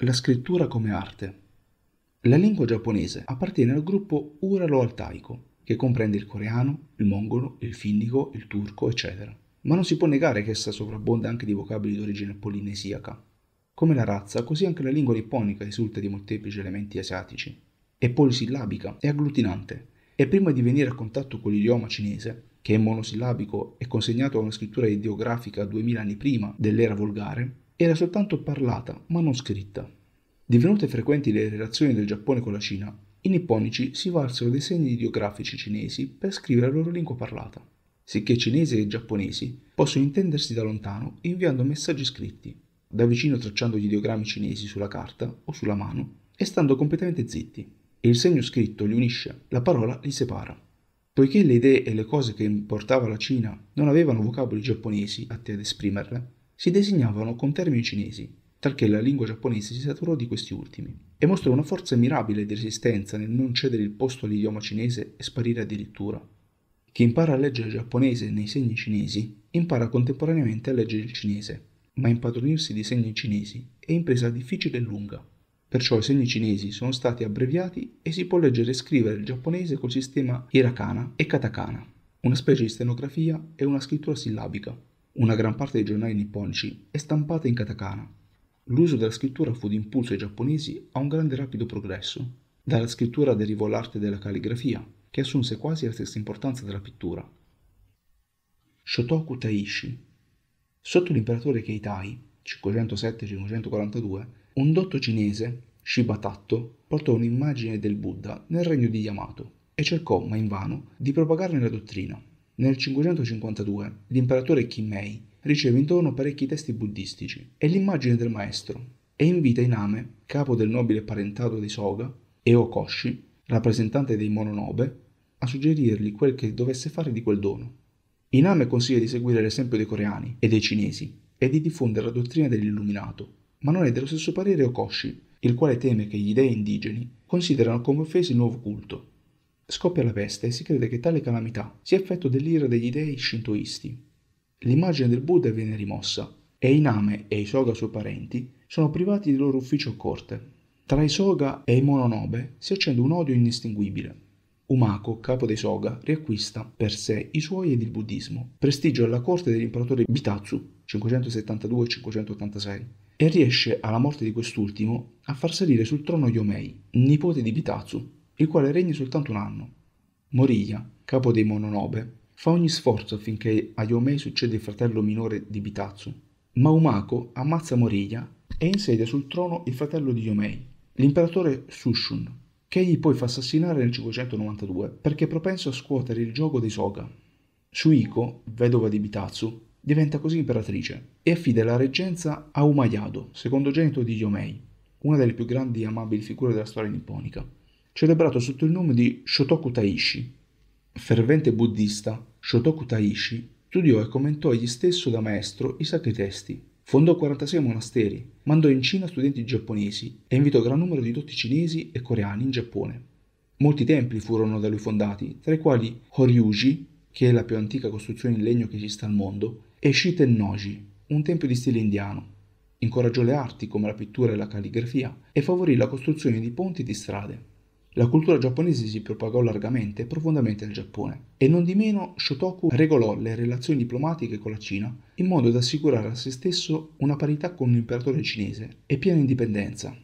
La scrittura come arte. La lingua giapponese appartiene al gruppo uralo-altaico, che comprende il coreano, il mongolo, il findico, il turco, eccetera. Ma non si può negare che essa sovrabbonda anche di vocaboli d'origine polinesiaca. Come la razza, così anche la lingua nipponica risulta di molteplici elementi asiatici. È polisillabica e agglutinante, e prima di venire a contatto con l'idioma cinese, che è monosillabico e consegnato a una scrittura ideografica 2000 anni prima dell'era volgare, era soltanto parlata ma non scritta. Divenute frequenti le relazioni del Giappone con la Cina, i nipponici si valsero dei segni ideografici cinesi per scrivere la loro lingua parlata, sicché cinesi e giapponesi possono intendersi da lontano inviando messaggi scritti, da vicino tracciando gli ideogrammi cinesi sulla carta o sulla mano e stando completamente zitti. E il segno scritto li unisce, la parola li separa. Poiché le idee e le cose che importava la Cina non avevano vocaboli giapponesi atti ad esprimerle, si designavano con termini cinesi, talché la lingua giapponese si saturò di questi ultimi, e mostrò una forza mirabile di resistenza nel non cedere il posto all'idioma cinese e sparire addirittura. Chi impara a leggere il giapponese nei segni cinesi impara contemporaneamente a leggere il cinese, ma impadronirsi di segni cinesi è impresa difficile e lunga. Perciò i segni cinesi sono stati abbreviati e si può leggere e scrivere il giapponese col sistema hirakana e katakana, una specie di stenografia e una scrittura sillabica una gran parte dei giornali nipponici è stampata in katakana. L'uso della scrittura fu d'impulso ai giapponesi a un grande e rapido progresso. Dalla scrittura derivò l'arte della calligrafia, che assunse quasi la stessa importanza della pittura. Shotoku Taishi Sotto l'imperatore Keitai, 507-542, un dotto cinese, Shiba Tatto, portò un'immagine del Buddha nel regno di Yamato e cercò, ma invano, di propagarne la dottrina. Nel 552 l'imperatore Kinmei riceve intorno parecchi testi buddistici e l'immagine del maestro e invita Iname, capo del nobile parentato di Soga, e Okoshi, rappresentante dei Mononobe, a suggerirgli quel che dovesse fare di quel dono. Iname consiglia di seguire l'esempio dei coreani e dei cinesi e di diffondere la dottrina dell'illuminato, ma non è dello stesso parere Okoshi, il quale teme che gli dei indigeni considerano come offesi il nuovo culto Scoppia la peste e si crede che tale calamità sia effetto dell'ira degli dei shintoisti. L'immagine del Buddha viene rimossa e i Name e i Soga suoi parenti sono privati del loro ufficio a corte. Tra i Soga e i Mononobe si accende un odio indistinguibile. Umako, capo dei Soga, riacquista per sé i suoi ed il buddismo, prestigio alla corte dell'imperatore Bitatsu 572-586 e riesce alla morte di quest'ultimo a far salire sul trono Yomei, nipote di Bitatsu, il quale regna soltanto un anno. Moriya, capo dei Mononobe, fa ogni sforzo affinché a Yomei succeda il fratello minore di Bitatsu, ma Umako ammazza Moriya e insedia sul trono il fratello di Yomei, l'imperatore Sushun, che egli poi fa assassinare nel 592 perché è propenso a scuotere il gioco dei Soga. Suiko, vedova di Bitatsu, diventa così imperatrice e affida la reggenza a Umayado, secondogenito di Yomei, una delle più grandi e amabili figure della storia nipponica celebrato sotto il nome di Shotoku Taishi. Fervente buddista, Shotoku Taishi studiò e commentò egli stesso da maestro i sacri testi. Fondò 46 monasteri, mandò in Cina studenti giapponesi e invitò gran numero di dotti cinesi e coreani in Giappone. Molti templi furono da lui fondati, tra i quali Horyuji, che è la più antica costruzione in legno che esista al mondo, e Shitennoji, un tempio di stile indiano. Incoraggiò le arti come la pittura e la calligrafia e favorì la costruzione di ponti e di strade. La cultura giapponese si propagò largamente e profondamente nel Giappone e non di meno Shotoku regolò le relazioni diplomatiche con la Cina in modo da assicurare a se stesso una parità con l'imperatore cinese e piena indipendenza.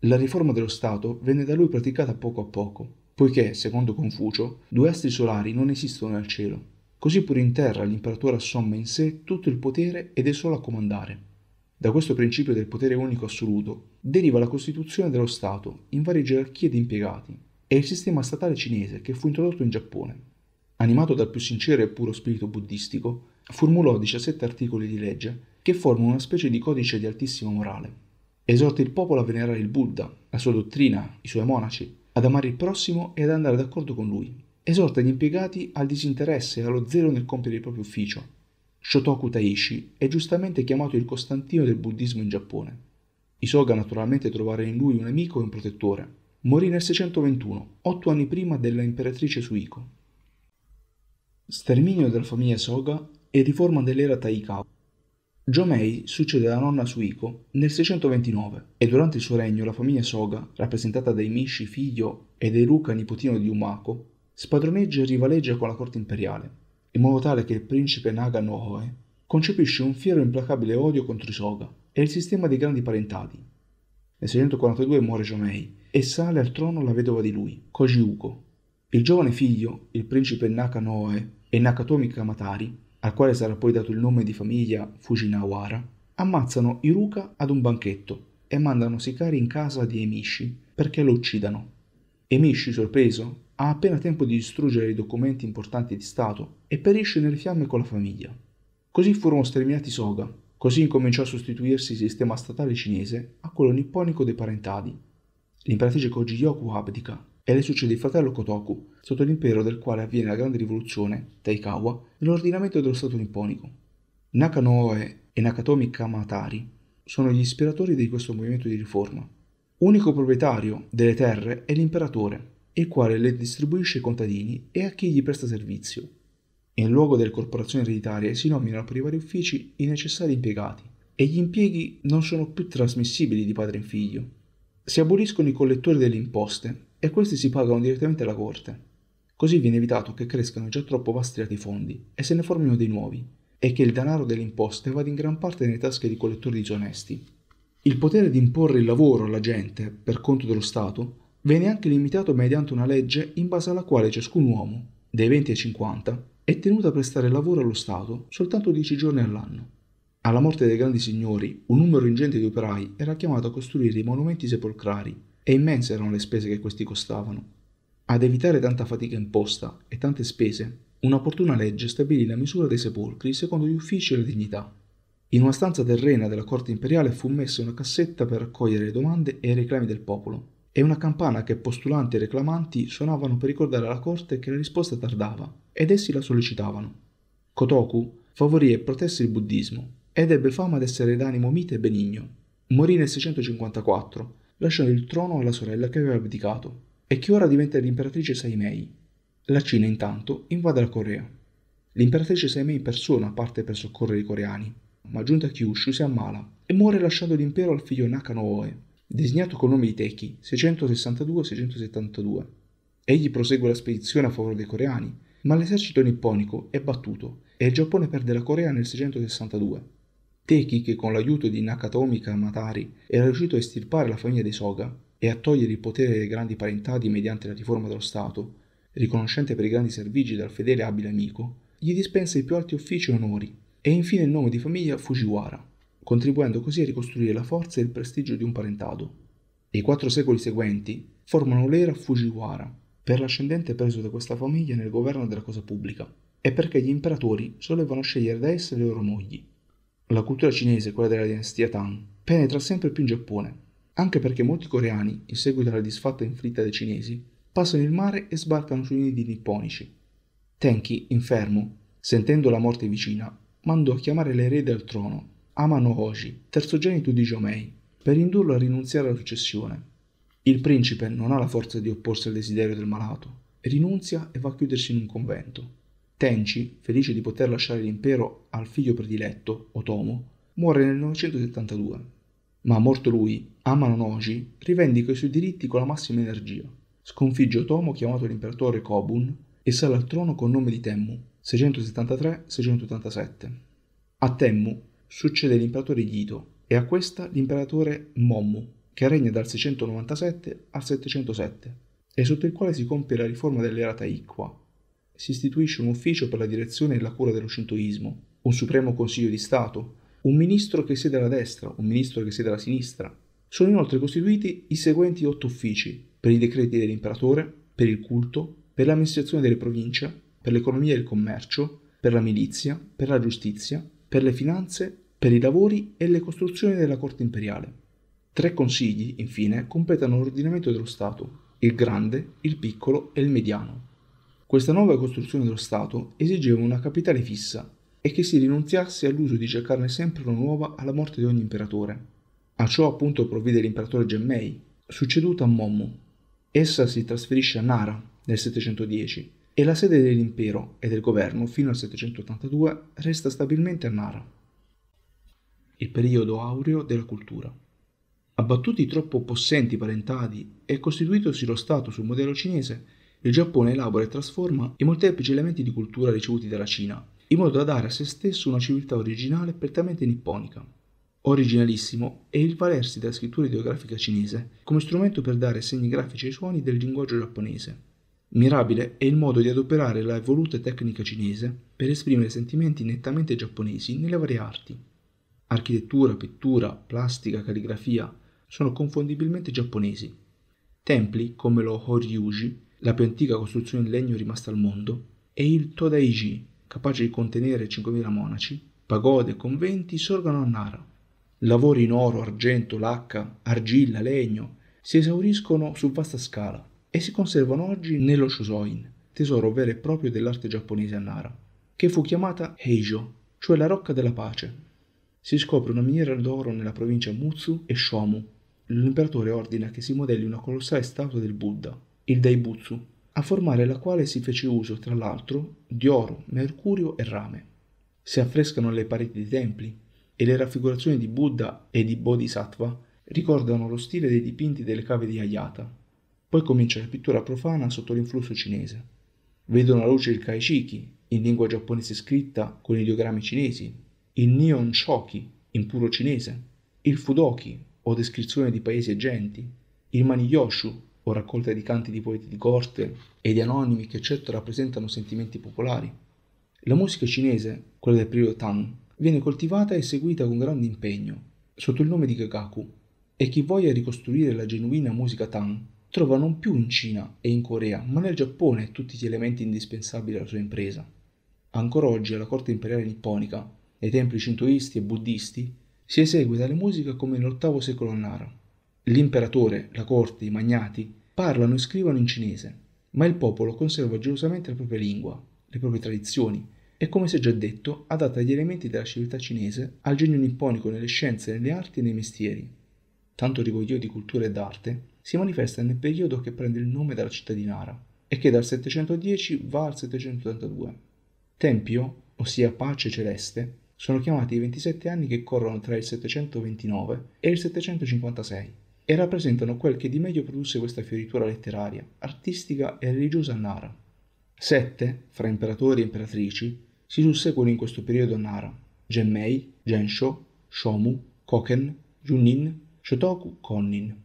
La riforma dello Stato venne da lui praticata poco a poco, poiché, secondo Confucio, due astri solari non esistono nel cielo. Così pure in terra l'imperatore assomma in sé tutto il potere ed è solo a comandare. Da questo principio del potere unico assoluto deriva la costituzione dello Stato in varie gerarchie di impiegati e il sistema statale cinese che fu introdotto in Giappone. Animato dal più sincero e puro spirito buddistico, formulò 17 articoli di legge che formano una specie di codice di altissima morale. Esorta il popolo a venerare il Buddha, la sua dottrina, i suoi monaci, ad amare il prossimo e ad andare d'accordo con lui. Esorta gli impiegati al disinteresse e allo zelo nel compiere il proprio ufficio, Shotoku Taishi è giustamente chiamato il Costantino del buddismo in Giappone. I Soga naturalmente trovarono in lui un amico e un protettore. Morì nel 621, otto anni prima della imperatrice Suiko. Sterminio della famiglia Soga e riforma dell'era Taikawa. Jomei succede alla nonna Suiko nel 629 e durante il suo regno la famiglia Soga, rappresentata dai Mishi figlio e dai Ruka nipotino di Umako, spadroneggia e rivaleggia con la corte imperiale in modo tale che il principe Naga Nohoe concepisce un fiero e implacabile odio contro Isoga e il sistema dei grandi parentati. Nel 642 muore Jomei e sale al trono la vedova di lui, Kojiuko. Il giovane figlio, il principe Naka Noe e Nakatomi Kamatari, al quale sarà poi dato il nome di famiglia Fujinawara, ammazzano Iruka ad un banchetto e mandano sicari in casa di Emishi perché lo uccidano. Emishi, sorpreso, ha appena tempo di distruggere i documenti importanti di Stato e perisce nelle fiamme con la famiglia. Così furono sterminati Soga, così incominciò a sostituirsi il sistema statale cinese a quello nipponico dei parentadi. L'imperatrice Kojiyoku abdica e le succede il fratello Kotoku, sotto l'impero del quale avviene la grande rivoluzione, Taikawa, nell'ordinamento dello Stato nipponico. Nakanoe e Nakatomi Kamatari sono gli ispiratori di questo movimento di riforma. Unico proprietario delle terre è l'imperatore, il quale le distribuisce ai contadini e a chi gli presta servizio. In luogo delle corporazioni ereditarie si nominano per i vari uffici i necessari impiegati e gli impieghi non sono più trasmissibili di padre in figlio. Si aboliscono i collettori delle imposte e questi si pagano direttamente alla corte. Così viene evitato che crescano già troppo vastriati fondi e se ne formino dei nuovi, e che il denaro delle imposte vada in gran parte nelle tasche di collettori disonesti. Il potere di imporre il lavoro alla gente per conto dello Stato Venne anche limitato mediante una legge in base alla quale ciascun uomo, dai 20 ai 50, è tenuto a prestare lavoro allo Stato soltanto 10 giorni all'anno. Alla morte dei grandi signori, un numero ingente di operai era chiamato a costruire i monumenti sepolcrari e immense erano le spese che questi costavano. Ad evitare tanta fatica imposta e tante spese, un'opportuna legge stabilì la misura dei sepolcri secondo gli uffici e la dignità. In una stanza terrena della corte imperiale fu messa una cassetta per raccogliere le domande e i reclami del popolo, e una campana che postulanti e reclamanti suonavano per ricordare alla corte che la risposta tardava, ed essi la sollecitavano. Kotoku favorì e protesse il buddismo, ed ebbe fama di essere d'animo mite e benigno. Morì nel 654, lasciando il trono alla sorella che aveva abdicato, e che ora diventa l'imperatrice Saimei. La Cina intanto invade la Corea. L'imperatrice Saimei in persona parte per soccorrere i coreani, ma giunta a Kyushu si ammala e muore lasciando l'impero al figlio Nakano Oe, designato col nome di Teki 662-672. Egli prosegue la spedizione a favore dei coreani, ma l'esercito nipponico è battuto e il Giappone perde la Corea nel 662. Teki, che con l'aiuto di Nakatomi Kamatari era riuscito a estirpare la famiglia dei Soga e a togliere il potere dei grandi parentadi mediante la riforma dello Stato, riconoscente per i grandi servigi dal fedele abile amico, gli dispensa i più alti uffici e onori e infine il nome di famiglia Fujiwara contribuendo così a ricostruire la forza e il prestigio di un parentado. I quattro secoli seguenti formano l'era Fujiwara, per l'ascendente preso da questa famiglia nel governo della cosa pubblica, e perché gli imperatori solevano scegliere da esse le loro mogli. La cultura cinese, quella della dinastia Tang, penetra sempre più in Giappone, anche perché molti coreani, in seguito alla disfatta inflitta dai cinesi, passano il mare e sbarcano sui nidi nipponici. Tenki, infermo, sentendo la morte vicina, mandò a chiamare l'erede al trono Amano Hoshi, terzogenito di Jomei, per indurlo a rinunziare alla successione. Il principe non ha la forza di opporsi al desiderio del malato, rinunzia e va a chiudersi in un convento. Tenchi, felice di poter lasciare l'impero al figlio prediletto, Otomo, muore nel 972. Ma morto lui, Amano Noji rivendica i suoi diritti con la massima energia. Sconfigge Otomo, chiamato l'imperatore Kobun, e sale al trono con nome di Temmu, 673-687. A Temmu succede l'imperatore Ghito e a questa l'imperatore Mommu, che regna dal 697 al 707 e sotto il quale si compie la riforma dell'erata Iqua. Si istituisce un ufficio per la direzione e la cura dello shintoismo, un supremo consiglio di Stato, un ministro che siede alla destra, un ministro che siede alla sinistra. Sono inoltre costituiti i seguenti otto uffici, per i decreti dell'imperatore, per il culto, per l'amministrazione delle province, per l'economia e il commercio, per la milizia, per la giustizia, per le finanze, per i lavori e le costruzioni della corte imperiale. Tre consigli, infine, completano l'ordinamento dello Stato, il grande, il piccolo e il mediano. Questa nuova costruzione dello Stato esigeva una capitale fissa e che si rinunziasse all'uso di cercarne sempre una nuova alla morte di ogni imperatore. A ciò appunto provvide l'imperatore Gemmei, succeduta a Mommu. Essa si trasferisce a Nara nel 710 e la sede dell'impero e del governo fino al 782 resta stabilmente a Nara. Il periodo aureo della cultura. Abbattuti troppo possenti parentadi e costituitosi lo Stato sul modello cinese, il Giappone elabora e trasforma i molteplici elementi di cultura ricevuti dalla Cina, in modo da dare a se stesso una civiltà originale prettamente nipponica. Originalissimo è il valersi della scrittura ideografica cinese come strumento per dare segni grafici ai suoni del linguaggio giapponese. Mirabile è il modo di adoperare la evoluta tecnica cinese per esprimere sentimenti nettamente giapponesi nelle varie arti. Architettura, pittura, plastica, calligrafia sono confondibilmente giapponesi. Templi come lo Horyuji, la più antica costruzione in legno rimasta al mondo, e il Todaiji, capace di contenere 5.000 monaci, pagode e conventi sorgono a Nara. Lavori in oro, argento, lacca, argilla, legno si esauriscono su vasta scala e si conservano oggi nello Shosoin, tesoro vero e proprio dell'arte giapponese a Nara, che fu chiamata Heijo, cioè la rocca della pace. Si scopre una miniera d'oro nella provincia Mutsu e Shomu. L'imperatore ordina che si modelli una colossale statua del Buddha, il Daibutsu, a formare la quale si fece uso, tra l'altro, di oro, mercurio e rame. Si affrescano le pareti dei templi e le raffigurazioni di Buddha e di Bodhisattva ricordano lo stile dei dipinti delle cave di Hayata, poi comincia la pittura profana sotto l'influsso cinese. Vedono la luce il Kaichiki, in lingua giapponese scritta con ideogrammi cinesi, il Nihon Shoki, in puro cinese, il Fudoki, o descrizione di paesi e genti, il Maniyoshu, o raccolta di canti di poeti di corte e di anonimi che certo rappresentano sentimenti popolari. La musica cinese, quella del periodo Tang, viene coltivata e seguita con grande impegno, sotto il nome di Gagaku, e chi voglia ricostruire la genuina musica Tang trova non più in Cina e in Corea, ma nel Giappone tutti gli elementi indispensabili alla sua impresa. Ancora oggi alla corte imperiale nipponica, nei templi shintoisti e buddisti, si esegue tale musica come nell'ottavo secolo a Nara. L'imperatore, la corte, i magnati parlano e scrivono in cinese, ma il popolo conserva gelosamente la propria lingua, le proprie tradizioni e, come si è già detto, adatta gli elementi della civiltà cinese al genio nipponico nelle scienze, nelle arti e nei mestieri. Tanto rigoglio di cultura e d'arte si manifesta nel periodo che prende il nome dalla città di Nara e che dal 710 va al 782. Tempio, ossia pace celeste, sono chiamati i 27 anni che corrono tra il 729 e il 756 e rappresentano quel che di meglio produsse questa fioritura letteraria, artistica e religiosa a Nara. Sette, fra imperatori e imperatrici, si susseguono in questo periodo a Nara, Genmei, Gensho, Shomu, Koken, Junin, Shotoku, Konnin.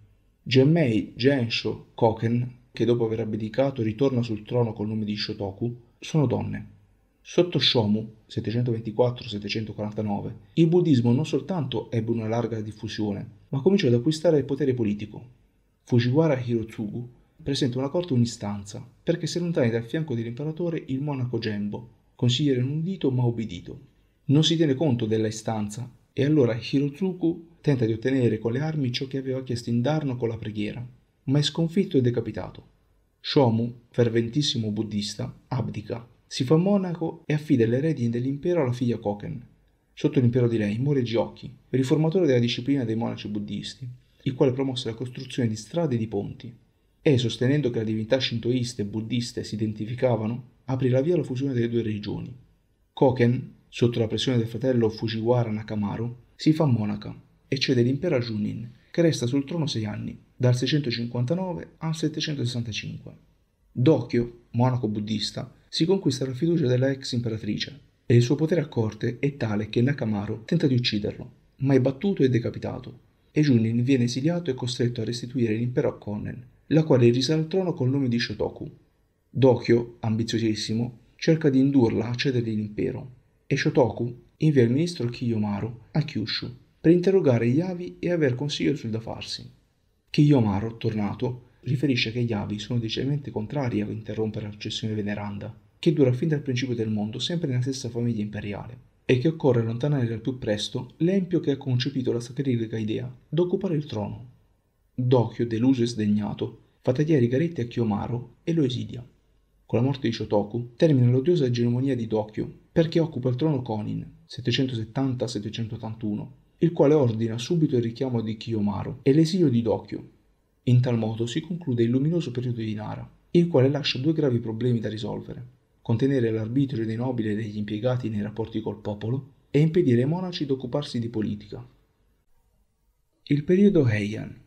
Genmei Gensho Koken, che dopo aver abdicato ritorna sul trono col nome di Shotoku, sono donne. Sotto Shomu 724-749 il buddismo non soltanto ebbe una larga diffusione, ma cominciò ad acquistare il potere politico. Fujiwara Hirotsugu presenta una corte un'istanza perché si allontani dal fianco dell'imperatore il monaco Gembo, consigliere non dito ma obbedito. Non si tiene conto della istanza e allora Hirotsugu tenta di ottenere con le armi ciò che aveva chiesto Indarno con la preghiera, ma è sconfitto e decapitato. Shomu, ferventissimo buddista, abdica, si fa monaco e affida le redini dell'impero alla figlia Koken. Sotto l'impero di lei muore Giocchi, riformatore della disciplina dei monaci buddisti, il quale promosse la costruzione di strade e di ponti. E, sostenendo che le divinità shintoiste e buddiste si identificavano, aprì la via alla fusione delle due religioni. Koken, sotto la pressione del fratello Fujiwara Nakamaru, si fa monaca e cede l'impero a Junin, che resta sul trono sei anni, dal 659 al 765. Dokyo, monaco buddista, si conquista la fiducia della ex imperatrice e il suo potere a corte è tale che Nakamaru tenta di ucciderlo, ma è battuto e decapitato, e Junin viene esiliato e costretto a restituire l'impero a Konnen, la quale risale al trono col nome di Shotoku. Dokyo, ambiziosissimo, cerca di indurla a cedergli l'impero, e Shotoku invia il ministro Kiyomaru a Kyushu per interrogare gli avi e aver consiglio sul da farsi. Kiyomaro, tornato, riferisce che gli avi sono decisamente contrari a interrompere la successione veneranda, che dura fin dal principio del mondo sempre nella stessa famiglia imperiale, e che occorre allontanare al più presto l'empio che ha concepito la sacrilega idea d'occupare il trono. Dokyo, deluso e sdegnato, fa tagliare i garetti a Kiyomaro e lo esidia. Con la morte di Shotoku termina l'odiosa egemonia di Dokyo perché occupa il trono Konin 770-781 il quale ordina subito il richiamo di Kiyomaru e l'esilio di Dokyo. In tal modo si conclude il luminoso periodo di Nara, il quale lascia due gravi problemi da risolvere: contenere l'arbitrio dei nobili e degli impiegati nei rapporti col popolo e impedire ai monaci di occuparsi di politica. Il periodo Heian.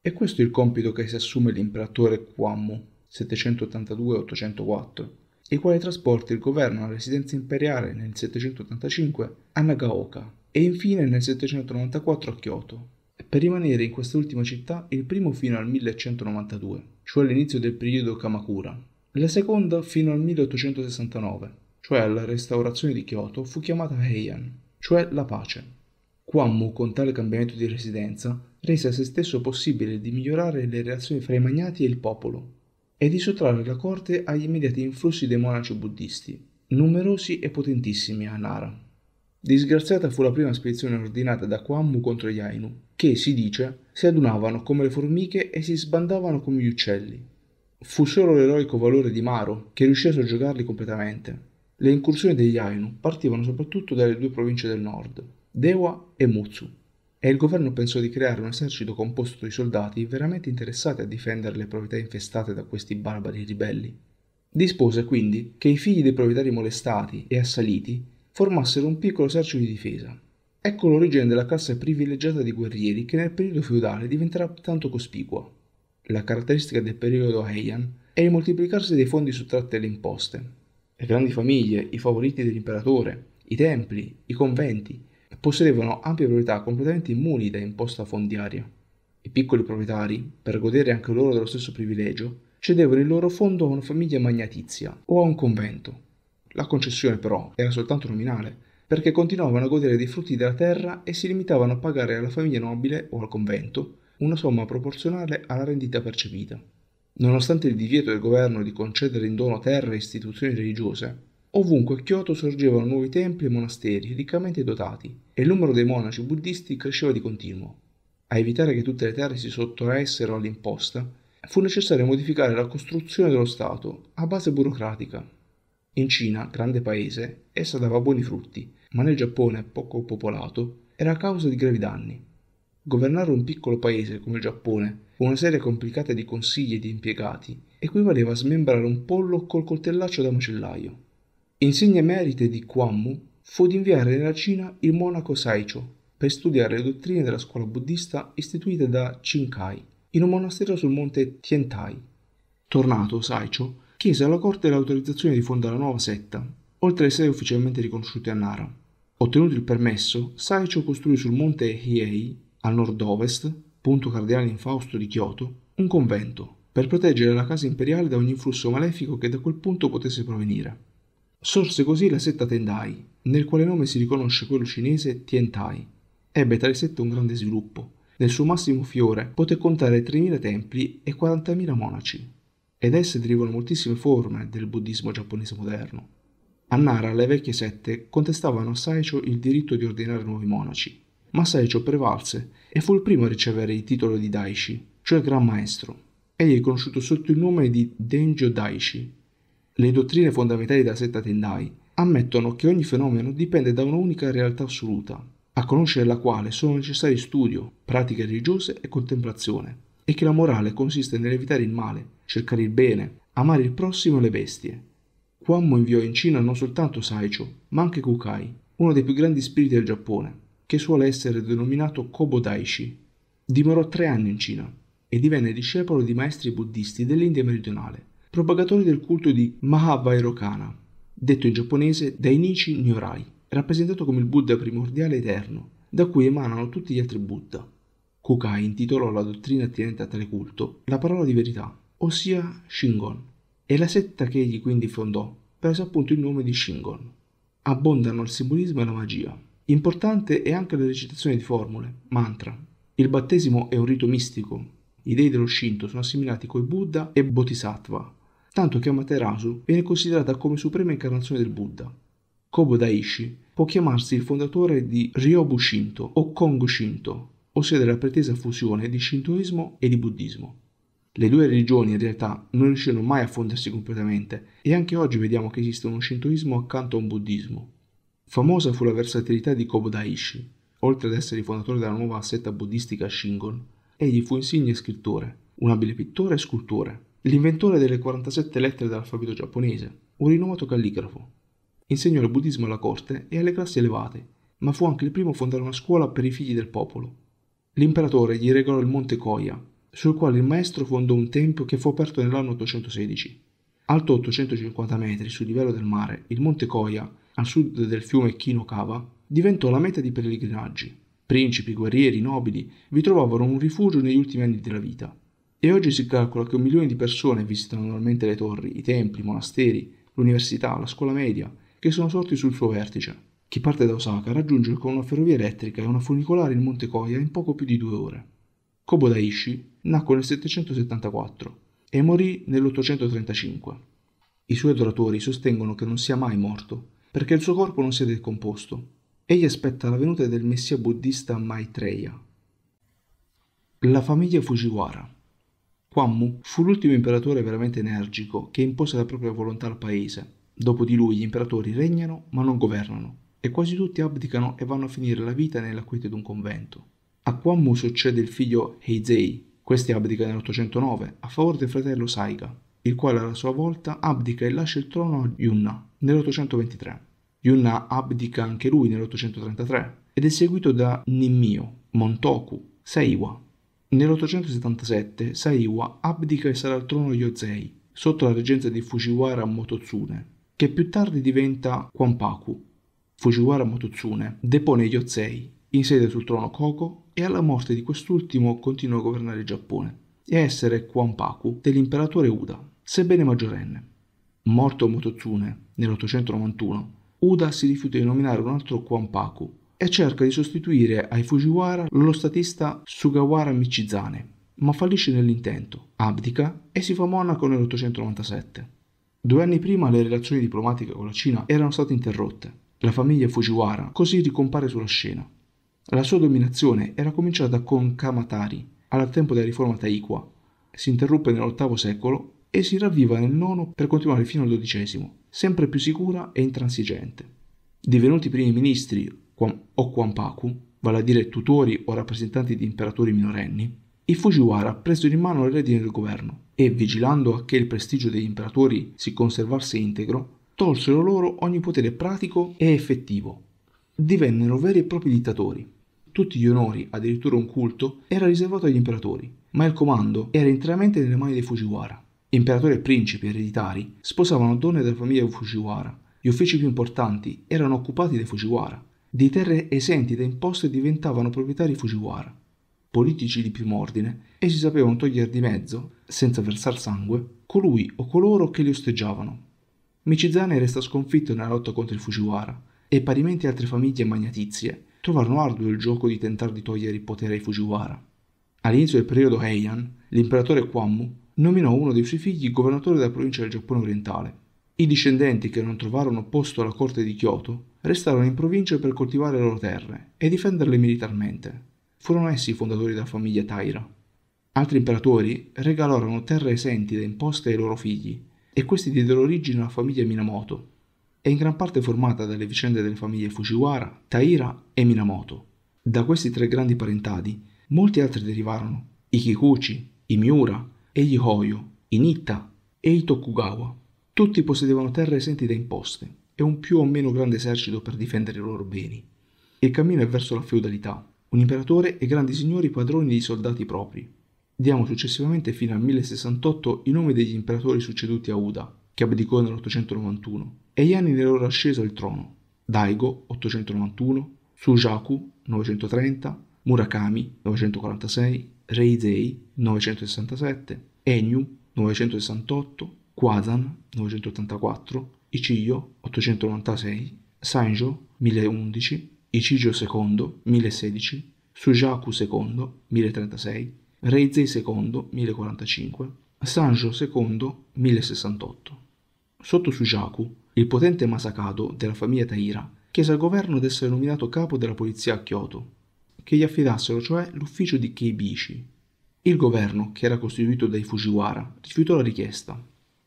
E questo è il compito che si assume l'imperatore Quammu 782-804, il quale trasporta il governo alla residenza imperiale nel 785 a Nagaoka, e infine nel 794 a Kyoto, per rimanere in quest'ultima città il primo fino al 1192, cioè all'inizio del periodo Kamakura, la seconda fino al 1869, cioè alla restaurazione di Kyoto, fu chiamata Heian, cioè la pace. Quammu, con tale cambiamento di residenza, rese a se stesso possibile di migliorare le relazioni fra i magnati e il popolo e di sottrarre la corte agli immediati influssi dei monaci buddisti, numerosi e potentissimi a Nara. Disgraziata fu la prima spedizione ordinata da Quammu contro gli Ainu, che, si dice, si adunavano come le formiche e si sbandavano come gli uccelli. Fu solo l'eroico valore di Maro che riuscì a soggiogarli completamente. Le incursioni degli Ainu partivano soprattutto dalle due province del nord, Dewa e Mutsu, e il governo pensò di creare un esercito composto di soldati veramente interessati a difendere le proprietà infestate da questi barbari ribelli. Dispose quindi che i figli dei proprietari molestati e assaliti formassero un piccolo esercito di difesa. Ecco l'origine della classe privilegiata di guerrieri che nel periodo feudale diventerà tanto cospicua. La caratteristica del periodo Heian è il moltiplicarsi dei fondi sottratti alle imposte. Le grandi famiglie, i favoriti dell'imperatore, i templi, i conventi, possedevano ampie proprietà completamente immuni da imposta fondiaria. I piccoli proprietari, per godere anche loro dello stesso privilegio, cedevano il loro fondo a una famiglia magnatizia o a un convento, la concessione però era soltanto nominale, perché continuavano a godere dei frutti della terra e si limitavano a pagare alla famiglia nobile o al convento una somma proporzionale alla rendita percepita. Nonostante il divieto del governo di concedere in dono terra e istituzioni religiose, ovunque a Kyoto sorgevano nuovi templi e monasteri riccamente dotati e il numero dei monaci buddisti cresceva di continuo. A evitare che tutte le terre si sottraessero all'imposta, fu necessario modificare la costruzione dello Stato a base burocratica in Cina, grande paese, essa dava buoni frutti, ma nel Giappone, poco popolato, era causa di gravi danni. Governare un piccolo paese come il Giappone, con una serie complicata di consigli e di impiegati, equivaleva a smembrare un pollo col coltellaccio da macellaio. Insegna merite di Kwammu fu di inviare nella Cina il monaco Saicho per studiare le dottrine della scuola buddista istituita da Chinkai in un monastero sul monte Tientai. Tornato, Saicho chiese alla corte l'autorizzazione di fondare la nuova setta, oltre ad sei ufficialmente riconosciuta a Nara. Ottenuto il permesso, Saicho costruì sul monte Hiei, a nord-ovest, punto cardinale infausto di Kyoto, un convento per proteggere la casa imperiale da ogni influsso malefico che da quel punto potesse provenire. Sorse così la setta Tendai, nel quale nome si riconosce quello cinese Tientai. Ebbe tale setta un grande sviluppo. Nel suo massimo fiore poté contare 3.000 templi e 40.000 monaci, ed esse derivano moltissime forme del buddismo giapponese moderno. A Nara le vecchie sette contestavano a Saicho il diritto di ordinare nuovi monaci, ma Saicho prevalse e fu il primo a ricevere il titolo di Daishi, cioè Gran Maestro. Egli è conosciuto sotto il nome di Denjo Daishi. Le dottrine fondamentali della setta Tendai ammettono che ogni fenomeno dipende da un'unica realtà assoluta, a conoscere la quale sono necessari studio, pratiche religiose e contemplazione e che la morale consiste nell'evitare il male, cercare il bene, amare il prossimo e le bestie. Quammo inviò in Cina non soltanto Saicho, ma anche Kukai, uno dei più grandi spiriti del Giappone, che suole essere denominato Kobodaishi. Dimorò tre anni in Cina e divenne discepolo di maestri buddisti dell'India meridionale, propagatori del culto di Mahavairokana, detto in giapponese Dainichi Nyorai, rappresentato come il Buddha primordiale eterno, da cui emanano tutti gli altri Buddha. Kukai intitolò la dottrina attinente a tale culto la parola di verità, ossia Shingon, e la setta che egli quindi fondò prese appunto il nome di Shingon. Abbondano il simbolismo e la magia. Importante è anche la recitazione di formule, mantra. Il battesimo è un rito mistico. I dei dello Shinto sono assimilati coi Buddha e Bodhisattva, tanto che Amaterasu viene considerata come suprema incarnazione del Buddha. Kobo Daishi può chiamarsi il fondatore di Ryobu Shinto o Kongo Shinto, ossia della pretesa fusione di shintoismo e di buddismo. Le due religioni in realtà non riuscirono mai a fondersi completamente e anche oggi vediamo che esiste uno shintoismo accanto a un buddismo. Famosa fu la versatilità di Koboda Ishii. Oltre ad essere il fondatore della nuova setta buddistica Shingon, egli fu insigne scrittore, un abile pittore e scultore, l'inventore delle 47 lettere dell'alfabeto giapponese, un rinomato calligrafo. Insegnò il buddismo alla corte e alle classi elevate, ma fu anche il primo a fondare una scuola per i figli del popolo, L'imperatore gli regalò il monte Koya, sul quale il maestro fondò un tempio che fu aperto nell'anno 816. Alto 850 metri sul livello del mare, il monte Koya, a sud del fiume Chino Cava, diventò la meta di pellegrinaggi. Principi, guerrieri, nobili vi trovavano un rifugio negli ultimi anni della vita. E oggi si calcola che un milione di persone visitano annualmente le torri, i templi, i monasteri, l'università, la scuola media, che sono sorti sul suo vertice. Chi parte da Osaka raggiunge con una ferrovia elettrica e una funicolare il Monte Koya in poco più di due ore. Kobo Daishi nacque nel 774 e morì nell'835. I suoi adoratori sostengono che non sia mai morto, perché il suo corpo non si è decomposto. Egli aspetta la venuta del messia buddista Maitreya. La famiglia Fujiwara Kwammu fu l'ultimo imperatore veramente energico che impose la propria volontà al paese. Dopo di lui gli imperatori regnano ma non governano e quasi tutti abdicano e vanno a finire la vita nella quiete di un convento. A Quammu succede il figlio Heizei, questi abdica nell'809 a favore del fratello Saiga, il quale alla sua volta abdica e lascia il trono a Yunna nell'823. Yunna abdica anche lui nell'833 ed è seguito da Nimmio, Montoku, Saiwa. Nell'877 Saiwa abdica e sarà al trono Yosei, sotto la reggenza di Fujiwara Mototsune, che più tardi diventa Quampaku, Fujiwara Mototsune depone Yosei, insiede sul trono Koko e alla morte di quest'ultimo continua a governare il Giappone e a essere Kwanpaku dell'imperatore Uda, sebbene maggiorenne. Morto Mototsune nell'891, Uda si rifiuta di nominare un altro Kwanpaku e cerca di sostituire ai Fujiwara lo statista Sugawara Michizane, ma fallisce nell'intento, abdica e si fa monaco nell'897. Due anni prima le relazioni diplomatiche con la Cina erano state interrotte la famiglia Fujiwara così ricompare sulla scena. La sua dominazione era cominciata con Kamatari, al tempo della riforma Taikwa, si interruppe nell'VIII secolo e si ravviva nel IX per continuare fino al XII, sempre più sicura e intransigente. Divenuti primi ministri o Kwampaku, vale a dire tutori o rappresentanti di imperatori minorenni, i Fujiwara presero in mano le redini del governo e, vigilando a che il prestigio degli imperatori si conservasse integro, tolsero loro ogni potere pratico e effettivo. Divennero veri e propri dittatori. Tutti gli onori, addirittura un culto, era riservato agli imperatori, ma il comando era interamente nelle mani dei Fujiwara. Imperatori e principi ereditari sposavano donne della famiglia Fujiwara. Gli uffici più importanti erano occupati dai Fujiwara. Di terre esenti da imposte diventavano proprietari Fujiwara, politici di primo ordine, e si sapevano togliere di mezzo, senza versar sangue, colui o coloro che li osteggiavano. Michizane resta sconfitto nella lotta contro il Fujiwara e parimenti altre famiglie magnatizie trovarono arduo il gioco di tentare di togliere il potere ai Fujiwara. All'inizio del periodo Heian, l'imperatore Kwammu nominò uno dei suoi figli governatore della provincia del Giappone orientale. I discendenti che non trovarono posto alla corte di Kyoto restarono in provincia per coltivare le loro terre e difenderle militarmente. Furono essi i fondatori della famiglia Taira. Altri imperatori regalarono terre esenti da imposte ai loro figli e questi diedero origine alla famiglia Minamoto, è in gran parte formata dalle vicende delle famiglie Fujiwara, Taira e Minamoto. Da questi tre grandi parentadi, molti altri derivarono, i Kikuchi, i Miura, e gli Hoyo, i Nitta e i Tokugawa. Tutti possedevano terre esenti da imposte e un più o meno grande esercito per difendere i loro beni. Il cammino è verso la feudalità, un imperatore e grandi signori padroni di soldati propri, Diamo successivamente fino al 1068 i nomi degli imperatori succeduti a Uda, che abdicò nell'891, e gli anni della loro asceso al trono. Daigo 891, Sujaku 930, Murakami 946, Reizei 967, Enyu 968, Kwazan 984, Ichiyo 896, Sanjo 1011, Ichijo II 1016, Sujaku II 1036, Reizei II 1045, Sanjo II 1068. Sotto Sujaku, il potente Masakado della famiglia Taira chiese al governo di essere nominato capo della polizia a Kyoto, che gli affidassero cioè l'ufficio di Keibishi. Il governo, che era costituito dai Fujiwara, rifiutò la richiesta.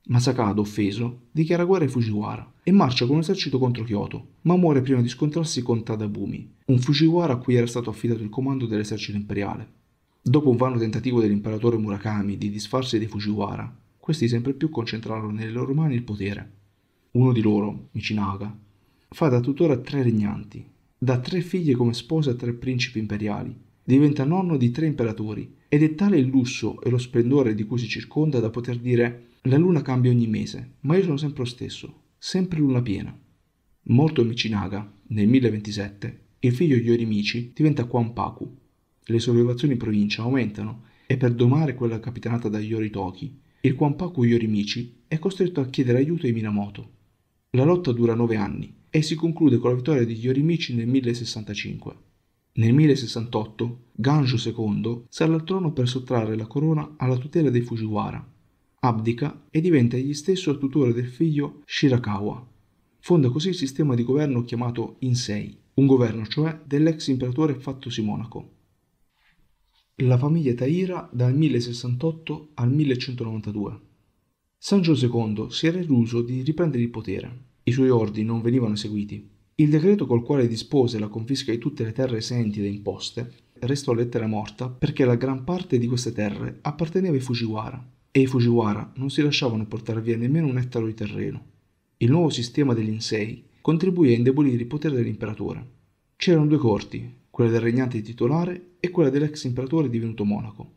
Masakado, offeso, dichiara guerra ai Fujiwara e marcia con un esercito contro Kyoto, ma muore prima di scontrarsi con Tadabumi, un Fujiwara a cui era stato affidato il comando dell'esercito imperiale. Dopo un vano tentativo dell'imperatore Murakami di disfarsi dei Fujiwara, questi sempre più concentrarono nelle loro mani il potere. Uno di loro, Michinaga, fa da tutore a tre regnanti, dà tre figlie come sposa a tre principi imperiali, diventa nonno di tre imperatori ed è tale il lusso e lo splendore di cui si circonda da poter dire la luna cambia ogni mese, ma io sono sempre lo stesso, sempre luna piena. Morto Michinaga, nel 1027, il figlio Yorimichi diventa Quanpaku, le sollevazioni in provincia aumentano e per domare quella capitanata da Yoritoki, il Quampaku Yorimichi è costretto a chiedere aiuto ai Minamoto. La lotta dura nove anni e si conclude con la vittoria di Yorimichi nel 1065. Nel 1068 Ganjo II sale al trono per sottrarre la corona alla tutela dei Fujiwara. Abdica e diventa egli stesso tutore del figlio Shirakawa. Fonda così il sistema di governo chiamato Insei, un governo cioè dell'ex imperatore fattosi monaco la famiglia Taira dal 1068 al 1192. Sangio II si era illuso di riprendere il potere. I suoi ordini non venivano eseguiti. Il decreto col quale dispose la confisca di tutte le terre esenti da imposte restò lettera morta perché la gran parte di queste terre apparteneva ai Fujiwara e i Fujiwara non si lasciavano portare via nemmeno un ettaro di terreno. Il nuovo sistema degli Insei contribuì a indebolire il potere dell'imperatore. C'erano due corti, quella del regnante titolare e quella dell'ex imperatore divenuto monaco.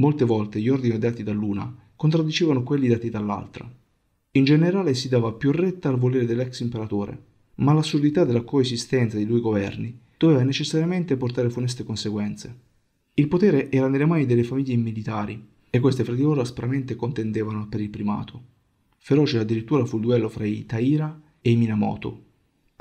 Molte volte gli ordini dati dall'una contraddicevano quelli dati dall'altra. In generale si dava più retta al volere dell'ex imperatore, ma l'assurdità della coesistenza dei due governi doveva necessariamente portare funeste conseguenze. Il potere era nelle mani delle famiglie militari e queste fra di loro aspramente contendevano per il primato. Feroce addirittura fu il duello fra i Taira e i Minamoto,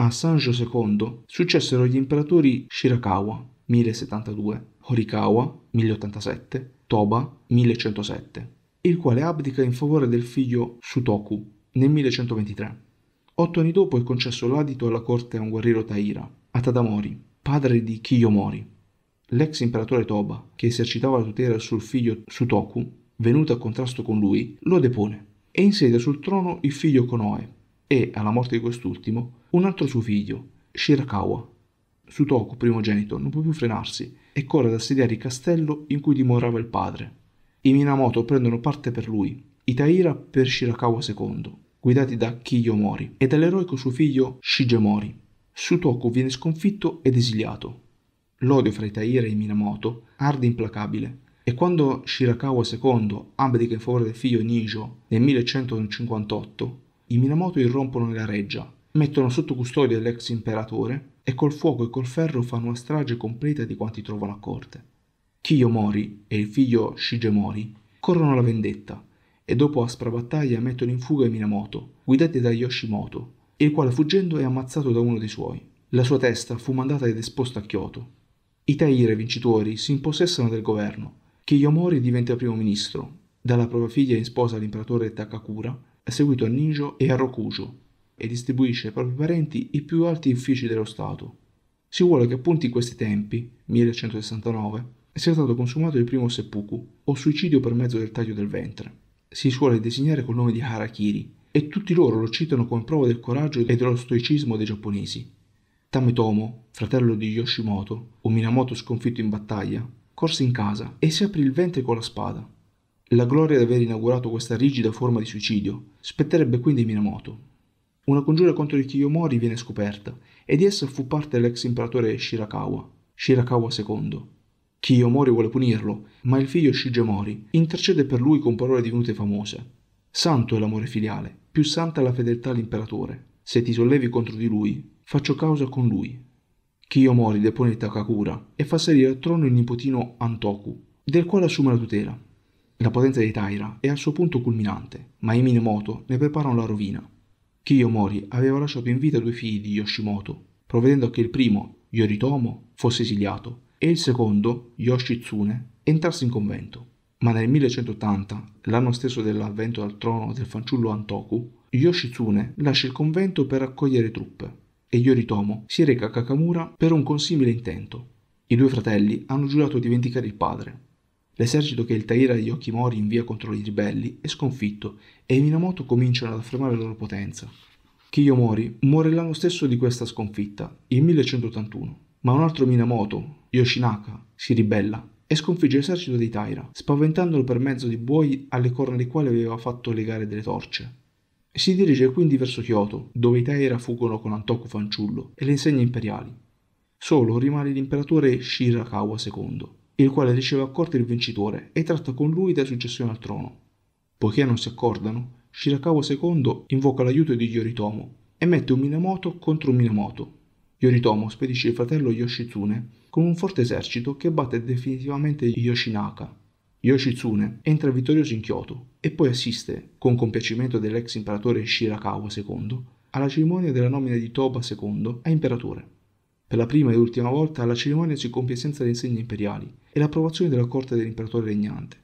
a Sanjo II successero gli imperatori Shirakawa 1072, Horikawa 1087, Toba 1107, il quale abdica in favore del figlio Sutoku nel 1123. Otto anni dopo è concesso l'adito alla corte a un guerriero Taira, a Tadamori, padre di Kiyomori. L'ex imperatore Toba, che esercitava la tutela sul figlio Sutoku, venuto a contrasto con lui, lo depone e insiede sul trono il figlio Konoe e, alla morte di quest'ultimo, un altro suo figlio, Shirakawa. Sutoku, primogenito, non può più frenarsi e corre ad assediare il castello in cui dimorava il padre. I Minamoto prendono parte per lui, i Taira per Shirakawa II, guidati da Kiyomori e dall'eroico suo figlio Shigemori. Sutoku viene sconfitto ed esiliato. L'odio fra i Taira e i Minamoto arde implacabile e quando Shirakawa II abdica in favore del figlio Nijo nel 1158, i Minamoto irrompono nella reggia mettono sotto custodia l'ex imperatore e col fuoco e col ferro fanno una strage completa di quanti trovano a corte. Kiyomori e il figlio Shigemori corrono alla vendetta e dopo aspra battaglia mettono in fuga i Minamoto, guidati da Yoshimoto, il quale fuggendo è ammazzato da uno dei suoi. La sua testa fu mandata ed esposta a Kyoto. I Taira vincitori si impossessano del governo. Kiyomori diventa primo ministro, dà la propria figlia in sposa all'imperatore Takakura, seguito a Ninjo e a Rokujo, e distribuisce ai propri parenti i più alti uffici dello Stato. Si vuole che appunto in questi tempi, 1169, sia stato consumato il primo seppuku, o suicidio per mezzo del taglio del ventre. Si suole designare col nome di Harakiri, e tutti loro lo citano come prova del coraggio e dello stoicismo dei giapponesi. Tametomo, fratello di Yoshimoto, un Minamoto sconfitto in battaglia, corse in casa e si aprì il ventre con la spada. La gloria di aver inaugurato questa rigida forma di suicidio spetterebbe quindi a Minamoto, una congiura contro i Kiyomori viene scoperta e di essa fu parte l'ex imperatore Shirakawa, Shirakawa II. Kiyomori vuole punirlo, ma il figlio Shigemori intercede per lui con parole divenute famose. Santo è l'amore filiale, più santa è la fedeltà all'imperatore. Se ti sollevi contro di lui, faccio causa con lui. Kiyomori depone Takakura e fa salire al trono il nipotino Antoku, del quale assume la tutela. La potenza di Taira è al suo punto culminante, ma i Minamoto ne preparano la rovina. Kiyomori aveva lasciato in vita due figli di Yoshimoto, provvedendo a che il primo, Yoritomo, fosse esiliato e il secondo, Yoshitsune, entrasse in convento. Ma nel 1180, l'anno stesso dell'avvento al trono del fanciullo Antoku, Yoshitsune lascia il convento per accogliere truppe e Yoritomo si reca a Kakamura per un consimile intento. I due fratelli hanno giurato di vendicare il padre, L'esercito che il Taira degli Yokimori invia contro i ribelli è sconfitto e i Minamoto cominciano ad affermare la loro potenza. Kiyomori muore l'anno stesso di questa sconfitta, il 1181, ma un altro Minamoto, Yoshinaka, si ribella e sconfigge l'esercito dei Taira, spaventandolo per mezzo di buoi alle corna dei quali aveva fatto legare delle torce. Si dirige quindi verso Kyoto, dove i Taira fuggono con Antoku fanciullo e le insegne imperiali. Solo rimane l'imperatore Shirakawa II, il quale riceve a corte il vincitore e tratta con lui della successione al trono. Poiché non si accordano, Shirakawa II invoca l'aiuto di Yoritomo e mette un Minamoto contro un Minamoto. Yoritomo spedisce il fratello Yoshitsune con un forte esercito che batte definitivamente Yoshinaka. Yoshitsune entra vittorioso in Kyoto e poi assiste, con compiacimento dell'ex imperatore Shirakawa II, alla cerimonia della nomina di Toba II a imperatore. Per la prima e ultima volta la cerimonia si compie senza le insegne imperiali e l'approvazione della corte dell'imperatore regnante.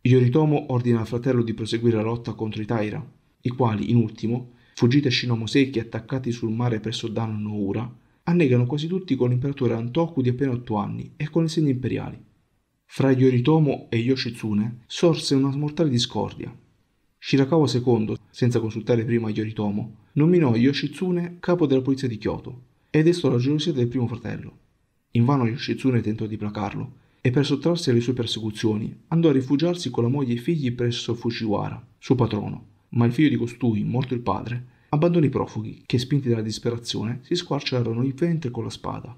Yoritomo ordina al fratello di proseguire la lotta contro i Taira, i quali, in ultimo, fuggiti a Shinomoseki secchi attaccati sul mare presso Dano Noura, annegano quasi tutti con l'imperatore Antoku di appena otto anni e con le segni imperiali. Fra Yoritomo e Yoshitsune sorse una mortale discordia. Shirakawa II, senza consultare prima Yoritomo, nominò Yoshitsune capo della polizia di Kyoto e destò la gelosia del primo fratello. Invano Yoshitsune tentò di placarlo e per sottrarsi alle sue persecuzioni andò a rifugiarsi con la moglie e i figli presso Fujiwara, suo patrono, ma il figlio di costui, morto il padre, abbandonò i profughi che, spinti dalla disperazione, si squarciarono il ventre con la spada.